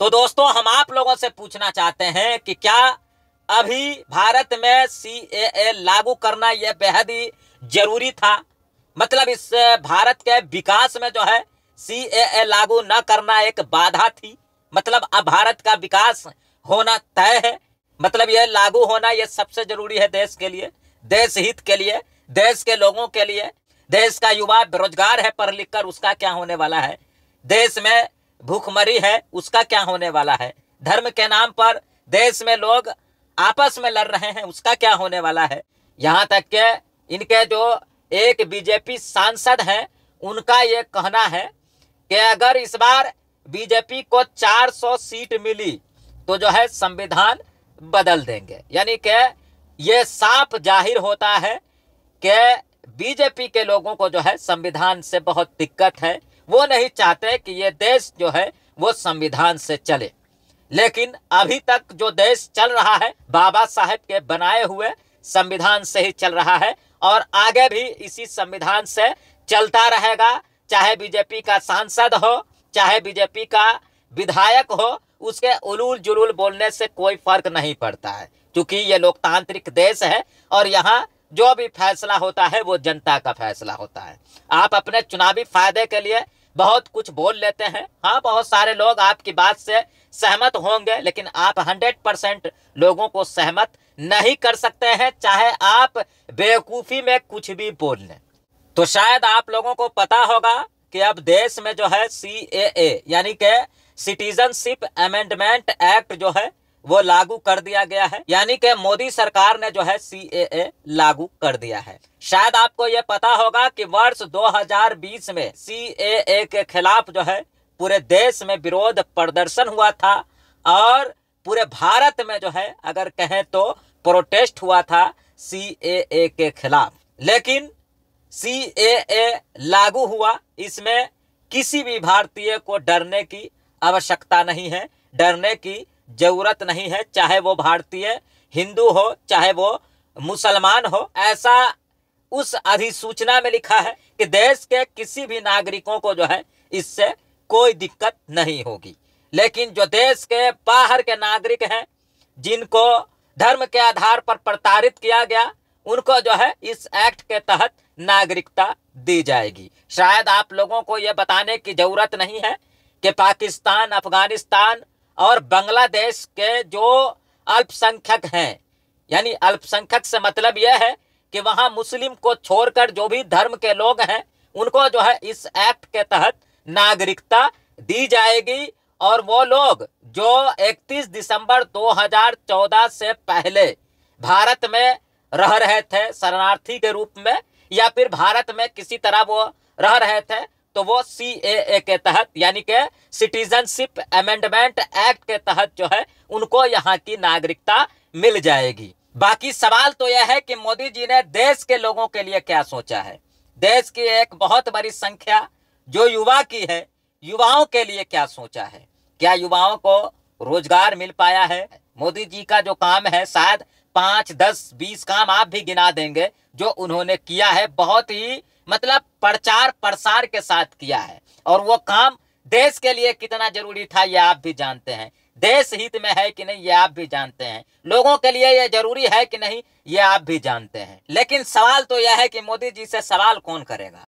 तो दोस्तों हम आप लोगों से पूछना चाहते हैं कि क्या अभी भारत में सी ए लागू करना यह बेहद ही जरूरी था मतलब इस भारत के विकास में जो है सी ए लागू न करना एक बाधा थी मतलब अब भारत का विकास होना तय है मतलब यह लागू होना यह सबसे जरूरी है देश के लिए देश हित के लिए देश के लोगों के लिए देश का युवा बेरोजगार है पढ़ लिख कर उसका क्या होने वाला है देश में भूखमरी है उसका क्या होने वाला है धर्म के नाम पर देश में लोग आपस में लड़ रहे हैं उसका क्या होने वाला है यहाँ तक के इनके जो एक बीजेपी सांसद हैं उनका ये कहना है कि अगर इस बार बीजेपी को 400 सीट मिली तो जो है संविधान बदल देंगे यानी कि ये साफ जाहिर होता है कि बीजेपी के लोगों को जो है संविधान से बहुत दिक्कत है वो नहीं चाहते कि ये देश जो है वो संविधान से चले लेकिन अभी तक जो देश चल रहा है बाबा साहेब के बनाए हुए संविधान से ही चल रहा है और आगे भी इसी संविधान से चलता रहेगा चाहे बीजेपी का सांसद हो चाहे बीजेपी का विधायक हो उसके उलूल जुलूल बोलने से कोई फर्क नहीं पड़ता है क्योंकि ये लोकतांत्रिक देश है और यहाँ जो भी फैसला होता है वो जनता का फैसला होता है आप अपने चुनावी फायदे के लिए बहुत कुछ बोल लेते हैं हाँ बहुत सारे लोग आपकी बात से सहमत होंगे लेकिन आप हंड्रेड परसेंट लोगों को सहमत नहीं कर सकते हैं चाहे आप बेवकूफ़ी में कुछ भी बोल लें तो शायद आप लोगों को पता होगा कि अब देश में जो है सी ए यानी के सिटीजनशिप अमेंडमेंट एक्ट जो है वो लागू कर दिया गया है यानी कि मोदी सरकार ने जो है सी लागू कर दिया है शायद आपको ये पता होगा कि वर्ष 2020 में सी के खिलाफ जो है पूरे देश में विरोध प्रदर्शन हुआ था और पूरे भारत में जो है अगर कहें तो प्रोटेस्ट हुआ था सी के खिलाफ लेकिन सी लागू हुआ इसमें किसी भी भारतीय को डरने की आवश्यकता नहीं है डरने की जरूरत नहीं है चाहे वो भारतीय हिंदू हो चाहे वो मुसलमान हो ऐसा उस अधिसूचना में लिखा है कि देश के किसी भी नागरिकों को जो है इससे कोई दिक्कत नहीं होगी लेकिन जो देश के बाहर के नागरिक हैं जिनको धर्म के आधार पर प्रताड़ित किया गया उनको जो है इस एक्ट के तहत नागरिकता दी जाएगी शायद आप लोगों को यह बताने की ज़रूरत नहीं है कि पाकिस्तान अफगानिस्तान और बांग्लादेश के जो अल्पसंख्यक हैं यानी अल्पसंख्यक से मतलब यह है कि वहाँ मुस्लिम को छोड़कर जो भी धर्म के लोग हैं उनको जो है इस एक्ट के तहत नागरिकता दी जाएगी और वो लोग जो 31 दिसंबर 2014 से पहले भारत में रह रहे थे शरणार्थी के रूप में या फिर भारत में किसी तरह वो रह रहे थे तो वो सी ए के तहत यानी के सिटीजनशिप अमेंडमेंट एक्ट के तहत जो है उनको यहाँ की नागरिकता मिल जाएगी बाकी सवाल तो यह है कि मोदी जी ने देश के लोगों के लिए क्या सोचा है देश की एक बहुत बड़ी संख्या जो युवा की है युवाओं के लिए क्या सोचा है क्या युवाओं को रोजगार मिल पाया है मोदी जी का जो काम है शायद पांच दस बीस काम आप भी गिना देंगे जो उन्होंने किया है बहुत ही मतलब प्रचार प्रसार के साथ किया है और वो काम देश के लिए कितना जरूरी था ये आप भी जानते हैं देश हित में है कि नहीं ये आप भी जानते हैं लोगों के लिए ये जरूरी है कि नहीं ये आप भी जानते हैं लेकिन सवाल तो यह है कि मोदी जी से सवाल कौन करेगा